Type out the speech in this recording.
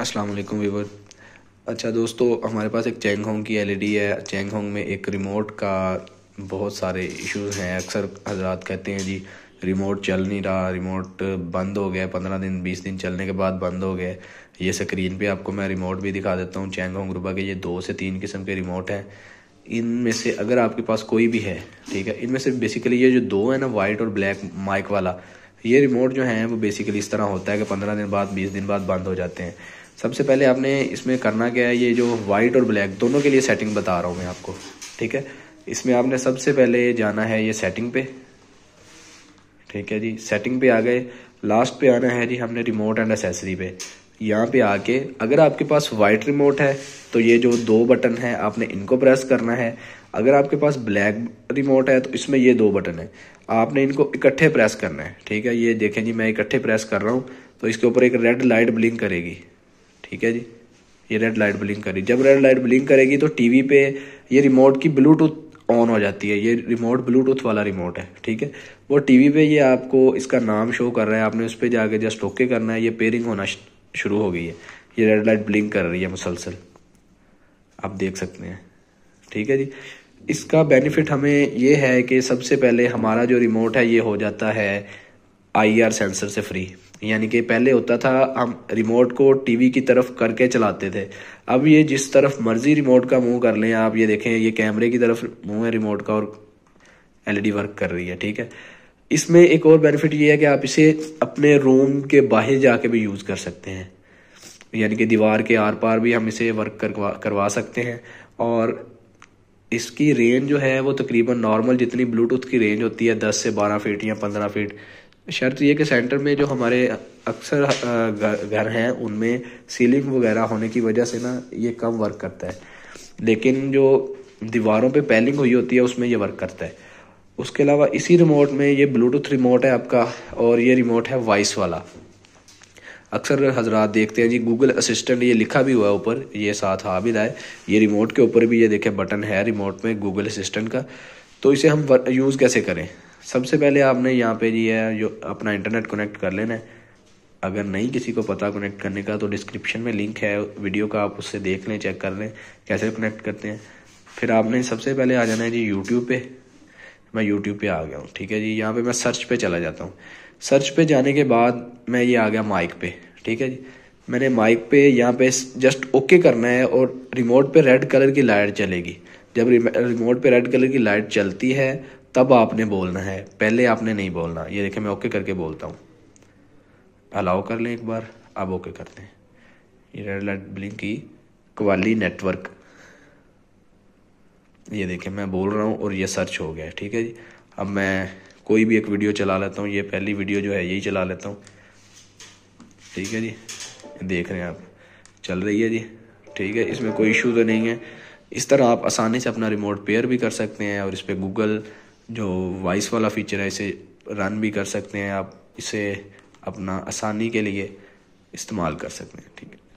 अस्सलाम वालेकुम वीवर अच्छा दोस्तों हमारे पास एक चेंग होंग की एलईडी e है चेंग होंग में एक रिमोट का बहुत सारे इश्यूज़ हैं अक्सर हजरात कहते हैं जी रिमोट चल नहीं रहा रिमोट बंद हो गया पंद्रह दिन बीस दिन चलने के बाद बंद हो गया ये स्क्रीन पे आपको मैं रिमोट भी दिखा देता हूँ चेंग होंग रुबा के ये दो से तीन किस्म के रिमोट हैं इनमें से अगर आपके पास कोई भी है ठीक है इनमें से बेसिकली ये जो दो है ना वाइट और ब्लैक माइक वाला ये रिमोट जो है वो बेसिकली इस तरह होता है कि पंद्रह दिन बाद बीस दिन बाद बंद हो जाते हैं सबसे पहले आपने इसमें करना क्या है ये जो वाइट और ब्लैक दोनों के लिए सेटिंग बता रहा हूँ मैं आपको ठीक है इसमें आपने सबसे पहले जाना है ये सेटिंग पे ठीक है जी सेटिंग पे आ गए लास्ट पे आना है जी हमने रिमोट एंड एसेसरी पे यहाँ पे आके अगर आपके पास वाइट रिमोट है तो ये जो दो बटन है आपने इनको प्रेस करना है अगर आपके पास ब्लैक रिमोट है तो इसमें ये दो बटन है आपने इनको इकट्ठे प्रेस करना है ठीक है ये देखें जी मैं इकट्ठे प्रेस कर रहा हूँ तो इसके ऊपर एक रेड लाइट ब्लिंक करेगी ठीक है जी ये रेड लाइट ब्लिंक करी जब रेड लाइट ब्लिंक करेगी तो टीवी पे ये रिमोट की ब्लूटूथ ऑन हो जाती है ये रिमोट ब्लूटूथ वाला रिमोट है ठीक है वो टीवी पे ये आपको इसका नाम शो कर रहा है आपने उस पर जाके जस्ट ओके करना है ये पेयरिंग होना शुरू हो गई है ये रेड लाइट ब्लिंक कर रही है मुसलसल आप देख सकते हैं ठीक है जी इसका बेनिफिट हमें ये है कि सबसे पहले हमारा जो रिमोट है ये हो जाता है आर सेंसर से फ्री यानी कि पहले होता था हम रिमोट को टीवी की तरफ करके चलाते थे अब ये जिस तरफ मर्जी रिमोट का मुंह कर लें आप ये देखें ये कैमरे की तरफ मुंह है रिमोट का और एलईडी वर्क e कर रही है ठीक है इसमें एक और बेनिफिट ये है कि आप इसे अपने रूम के बाहर जाके भी यूज़ कर सकते हैं यानी कि दीवार के आर पार भी हम इसे वर्क करवा करवा सकते हैं और इसकी रेंज जो है वो तकरीबन नॉर्मल जितनी ब्लूटूथ की रेंज होती है दस से बारह फीट या पंद्रह फीट शर्त यह कि सेंटर में जो हमारे अक्सर घर हैं उनमें सीलिंग वगैरह होने की वजह से ना ये कम वर्क करता है लेकिन जो दीवारों पे पैलिंग हुई होती है उसमें ये वर्क करता है उसके अलावा इसी रिमोट में ये ब्लूटूथ रिमोट है आपका और ये रिमोट है वॉइस वाला अक्सर हजरात देखते हैं जी गूगल असिस्टेंट ये लिखा भी हुआ है ऊपर ये साथ रहा है ये रिमोट के ऊपर भी ये देखे बटन है रिमोट में गूगल असिस्टेंट का तो इसे हम यूज़ कैसे करें सबसे पहले आपने यहाँ पे जी है जो अपना इंटरनेट कनेक्ट कर लेना है अगर नहीं किसी को पता कनेक्ट करने का तो डिस्क्रिप्शन में लिंक है वीडियो का आप उससे देख लें चेक कर लें कैसे कनेक्ट करते हैं फिर आपने सबसे पहले आ जाना है जी यूट्यूब पे मैं यूट्यूब पे आ गया हूँ ठीक है जी यहाँ पे मैं सर्च पे चला जाता हूँ सर्च पे जाने के बाद मैं ये आ गया माइक पे ठीक है जी मैंने माइक पे यहाँ पे जस्ट ओके करना है और रिमोट पे रेड कलर की लाइट चलेगी जब रिमोट पे रेड कलर की लाइट चलती है तब आपने बोलना है पहले आपने नहीं बोलना ये देखें मैं ओके करके बोलता हूँ अलाउ कर लें एक बार अब ओके करते हैं ये रेड लाइट ब्लिंक की क्वाली नेटवर्क ये देखें मैं बोल रहा हूँ और ये सर्च हो गया है ठीक है जी अब मैं कोई भी एक वीडियो चला लेता हूँ ये पहली वीडियो जो है यही चला लेता हूँ ठीक है जी देख रहे हैं आप चल रही है जी ठीक है इसमें कोई इशू तो नहीं है इस तरह आप आसानी से अपना रिमोट पेयर भी कर सकते हैं और इस पर गूगल जो वॉइस वाला फीचर है इसे रन भी कर सकते हैं आप इसे अपना आसानी के लिए इस्तेमाल कर सकते हैं ठीक है